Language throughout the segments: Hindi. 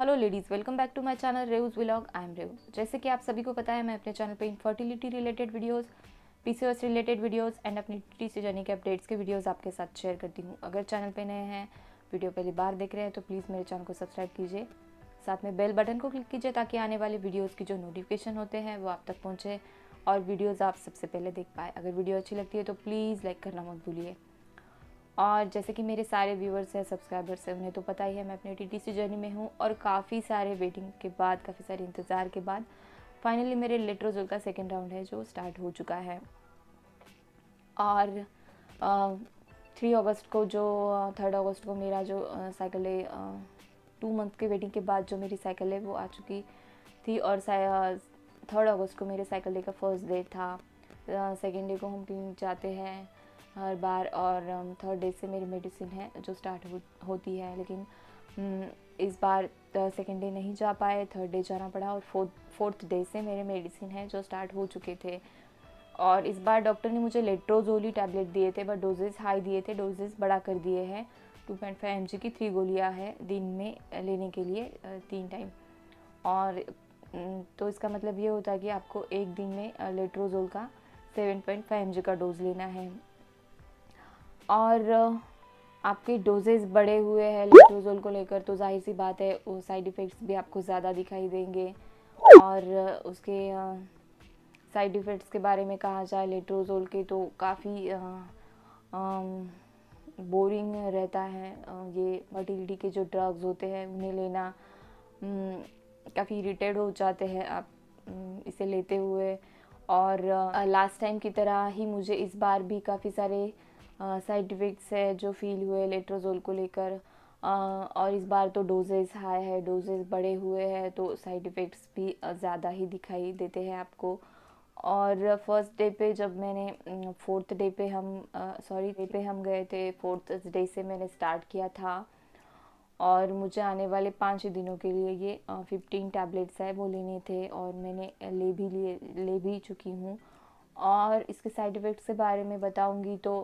hello ladies welcome back to my channel Reu's vlog I am Reu जैसे कि आप सभी को पता है मैं अपने चैनल पे infertility related videos PCOS related videos and अपनी टी से जाने के अपडेट्स के वीडियोस आपके साथ शेयर करती हूँ अगर चैनल पे नए हैं वीडियो पहली बार देख रहे हैं तो प्लीज़ मेरे चैनल को सब्सक्राइब कीजिए साथ में बेल बटन को क्लिक कीजिए ताकि आने वाले वीडियोज़ की जो नोटिफिकेशन होते हैं वो आप तक पहुँचे और वीडियोज़ आप सबसे पहले देख पाए अगर वीडियो अच्छी लगती है तो प्लीज़ लाइक करना मत भूलिए और जैसे कि मेरे सारे व्यूअर्स हैं सब्सक्राइबर्स हैं उन्हें तो पता ही है मैं अपने टी टी जर्नी में हूँ और काफ़ी सारे वेटिंग के बाद काफ़ी सारे इंतज़ार के बाद फाइनली मेरे लिट्रोजोल का सेकेंड राउंड है जो स्टार्ट हो चुका है और थ्री अगस्त को जो थर्ड अगस्त को मेरा जो साइकिल है टू मंथ के वेटिंग के बाद जो मेरी साइकिल है वो आ चुकी थी और थर्ड अगस्त को मेरे साइकिल डे का फर्स्ट डे था सेकेंड डे को हम क्लिनिक जाते हैं हर बार और थर्ड um, डे से मेरी मेडिसिन है जो स्टार्ट हो, होती है लेकिन um, इस बार सेकेंड uh, डे नहीं जा पाए थर्ड डे जाना पड़ा और फोर्थ फोर्थ डे से मेरे मेडिसिन है जो स्टार्ट हो चुके थे और इस बार डॉक्टर ने मुझे लेट्रोजोली टैबलेट दिए थे बट डोजेस हाई दिए थे डोजेस बड़ा कर दिए हैं टू पॉइंट फाइव एम की थ्री गोलियाँ है दिन में uh, लेने के लिए uh, तीन टाइम और um, तो इसका मतलब ये होता है कि आपको एक दिन में लेट्रोजोल का सेवन पॉइंट फाइव एम का डोज लेना है और आपके डोजेज बढ़े हुए हैं लेट्रोजोल को लेकर तो जाहिर सी बात है वो साइड इफ़ेक्ट्स भी आपको ज़्यादा दिखाई देंगे और उसके साइड इफ़ेक्ट्स के बारे में कहा जाए लेट्रोजोल के तो काफ़ी बोरिंग रहता है ये मर्टिलिटी के जो ड्रग्स होते हैं उन्हें लेना काफ़ी इरीटेड हो जाते हैं आप इसे लेते हुए और लास्ट टाइम की तरह ही मुझे इस बार भी काफ़ी सारे साइड इफ़ेक्ट्स है जो फील हुए लेट्रोजोल को लेकर और इस बार तो डोजेज़ हाई है डोजेज़ बड़े हुए हैं तो साइड इफ़ेक्ट्स भी ज़्यादा ही दिखाई देते हैं आपको और फर्स्ट डे पे जब मैंने फोर्थ डे पे हम सॉरी डे पे हम गए थे फोर्थ डे से मैंने स्टार्ट किया था और मुझे आने वाले पाँच दिनों के लिए ये फिफ्टीन टैबलेट्स है वो लेने थे और मैंने ले भी लिए ले भी चुकी हूँ और इसके साइड इफ़ेक्ट्स के बारे में बताऊँगी तो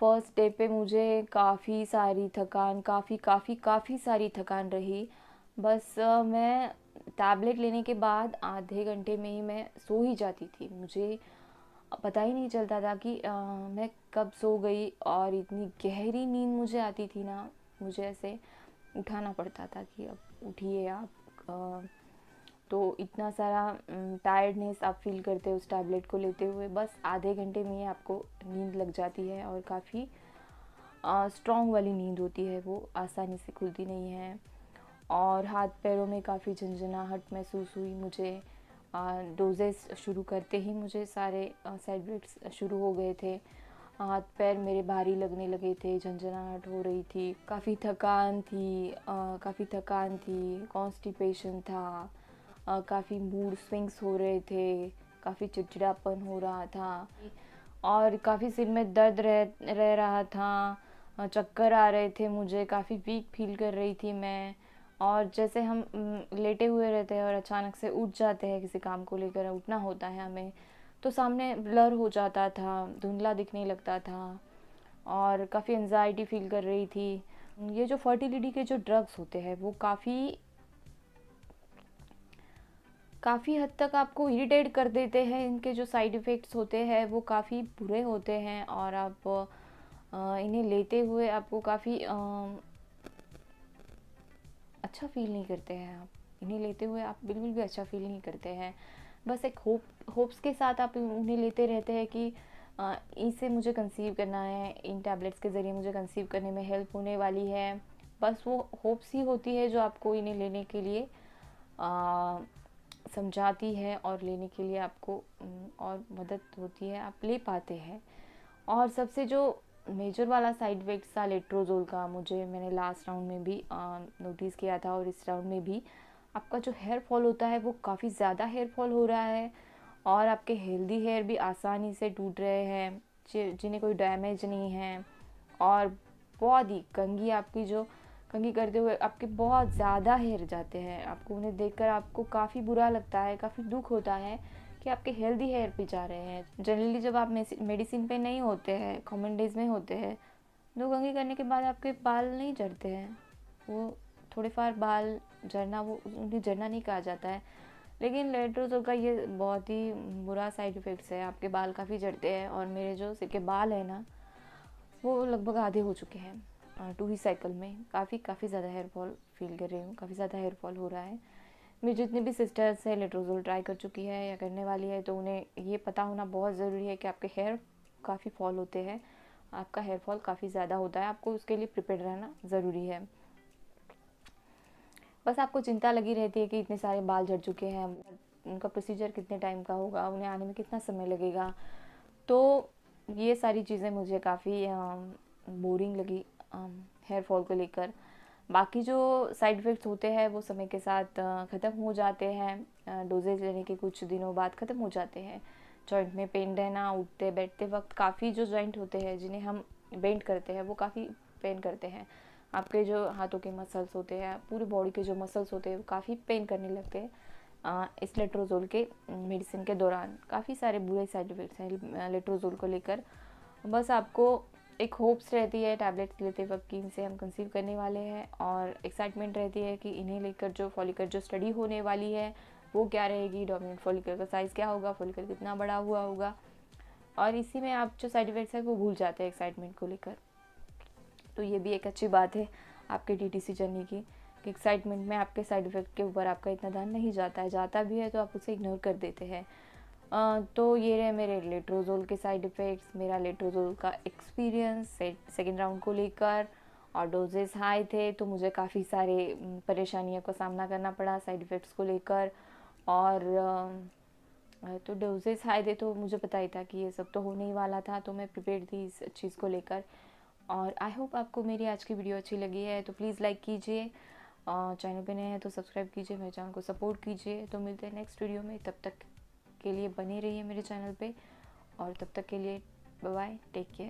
फर्स्ट डे पे मुझे काफ़ी सारी थकान काफ़ी काफ़ी काफ़ी सारी थकान रही बस मैं टैबलेट लेने के बाद आधे घंटे में ही मैं सो ही जाती थी मुझे पता ही नहीं चलता था कि आ, मैं कब सो गई और इतनी गहरी नींद मुझे आती थी ना मुझे ऐसे उठाना पड़ता था कि अब उठिए आप आ, तो इतना सारा टायर्डनेस आप फील करते हो उस टैबलेट को लेते हुए बस आधे घंटे में ही आपको नींद लग जाती है और काफ़ी स्ट्रॉन्ग वाली नींद होती है वो आसानी से खुलती नहीं है और हाथ पैरों में काफ़ी झंझनाहट महसूस हुई मुझे डोजेस शुरू करते ही मुझे सारे साइड इफेक्ट्स शुरू हो गए थे हाथ पैर मेरे भारी लगने लगे थे झंझनाहट हो रही थी काफ़ी थकान थी काफ़ी थकान थी कॉन्स्टिपेशन था काफ़ी मूड स्विंग्स हो रहे थे काफ़ी चिड़चिड़ापन हो रहा था और काफ़ी सिर में दर्द रह रह रहा था चक्कर आ रहे थे मुझे काफ़ी वीक फील कर रही थी मैं और जैसे हम लेटे हुए रहते हैं और अचानक से उठ जाते हैं किसी काम को लेकर उठना होता है हमें तो सामने ब्लर हो जाता था धुंधला दिखने लगता था और काफ़ी एनजाइटी फील कर रही थी ये जो फर्टिलिटी के जो ड्रग्स होते हैं वो काफ़ी काफ़ी हद तक आपको इरिटेट कर देते हैं इनके जो साइड इफ़ेक्ट्स होते हैं वो काफ़ी बुरे होते हैं और आप इन्हें लेते हुए आपको काफ़ी अच्छा फील नहीं करते हैं आप इन्हें लेते हुए आप बिल्कुल भी अच्छा फील नहीं करते हैं बस एक होप होप्स के साथ आप उन्हें लेते रहते हैं कि इसे मुझे कंसीव करना है इन टैबलेट्स के ज़रिए मुझे कंसीव करने में हेल्प होने वाली है बस वो होप्स ही होती है जो आपको इन्हें लेने के लिए आ, समझाती है और लेने के लिए आपको और मदद होती है आप ले पाते हैं और सबसे जो मेजर वाला साइड इफेक्ट था लेट्रोजोल का मुझे मैंने लास्ट राउंड में भी नोटिस किया था और इस राउंड में भी आपका जो हेयर फॉल होता है वो काफ़ी ज़्यादा हेयर फॉल हो रहा है और आपके हेल्दी हेयर भी आसानी से टूट रहे हैं जिन्हें कोई डैमेज नहीं है और बहुत ही कंगी आपकी जो कंघी करते हुए आपके बहुत ज़्यादा हेयर जाते हैं आपको उन्हें देखकर आपको काफ़ी बुरा लगता है काफ़ी दुख होता है कि आपके हेल्दी हेयर पे जा रहे हैं जनरली जब आप मेडिसिन पे नहीं होते हैं कॉमन डेज में होते हैं तो कंघी करने के बाद आपके बाल नहीं झड़ते हैं वो थोड़े फार बाल झड़ना वो उन्हें झड़ना नहीं कहा जाता है लेकिन लेट्रोजो का ये बहुत ही बुरा साइड इफ़ेक्ट्स है आपके बाल काफ़ी झड़ते हैं और मेरे जो सिर के बाल हैं ना वो लगभग आधे हो चुके हैं टू ही साइकिल में काफ़ी काफ़ी ज़्यादा हेयरफॉल फील कर रही हूँ काफ़ी ज़्यादा हेयर फॉल हो रहा है मेरी जितनी भी सिस्टर्स हैं लेट्रोजोल ट्राई कर चुकी है या करने वाली है तो उन्हें ये पता होना बहुत ज़रूरी है कि आपके हेयर काफ़ी फॉल होते हैं आपका हेयर फॉल काफ़ी ज़्यादा होता है आपको उसके लिए प्रिपेयर रहना ज़रूरी है बस आपको चिंता लगी रहती है कि इतने सारे बाल झड़ चुके हैं उनका प्रोसीजर कितने टाइम का होगा उन्हें आने में कितना समय लगेगा तो ये सारी चीज़ें मुझे काफ़ी बोरिंग लगी हेयर um, फॉल को लेकर बाकी जो साइड इफ़ेक्ट्स होते हैं वो समय के साथ uh, ख़त्म हो जाते हैं डोजेज uh, लेने के कुछ दिनों बाद ख़त्म हो जाते हैं जॉइंट में पेन रहना उठते बैठते वक्त काफ़ी जो जॉइंट होते हैं जिन्हें हम बेंड करते हैं वो काफ़ी पेन करते हैं आपके जो हाथों के मसल्स होते हैं पूरे बॉडी के जो मसल्स होते हैं वो काफ़ी पेन करने लगते हैं uh, इस लेट्रोजोल के मेडिसिन um, के दौरान काफ़ी सारे बुरे साइड इफ़ेक्ट्स हैं लेट्रोजोल को लेकर बस आपको एक होप्स रहती है टैबलेट्स लेते वक्त कि इनसे हम कंसीव करने वाले हैं और एक्साइटमेंट रहती है कि इन्हें लेकर जो फॉलिकर जो स्टडी होने वाली है वो क्या रहेगी डोमिनेंट फॉलिकर का साइज़ क्या होगा फॉलिकर कितना बड़ा हुआ होगा और इसी में आप जो साइड इफ़ेक्ट्स है वो भूल जाते हैं एक्साइटमेंट को लेकर तो ये भी एक अच्छी बात है आपके डी टी सी जर्नी की कि एक्साइटमेंट में आपके साइड इफ़ेक्ट के ऊपर आपका इतना ध्यान नहीं जाता है जाता भी है तो आप उसे इग्नोर कर देते हैं तो ये रहे मेरे लेट्रोजोल के साइड इफ़ेक्ट्स मेरा लेट्रोजोल का एक्सपीरियंस सेकेंड राउंड को लेकर और डोजेस हाई थे तो मुझे काफ़ी सारे परेशानियों का सामना करना पड़ा साइड इफ़ेक्ट्स को लेकर और तो डोजेस हाई थे तो मुझे पता ही था कि ये सब तो होने ही वाला था तो मैं प्रिपेयर थी इस चीज़ को लेकर और आई होप आपको मेरी आज की वीडियो अच्छी लगी है तो प्लीज़ लाइक कीजिए चैनल पे नए हैं तो सब्सक्राइब कीजिए मेरे चैनल को सपोर्ट कीजिए तो मिलते हैं नेक्स्ट वीडियो में तब तक के लिए बने रहिए मेरे चैनल पे और तब तक के लिए बाय टेक केयर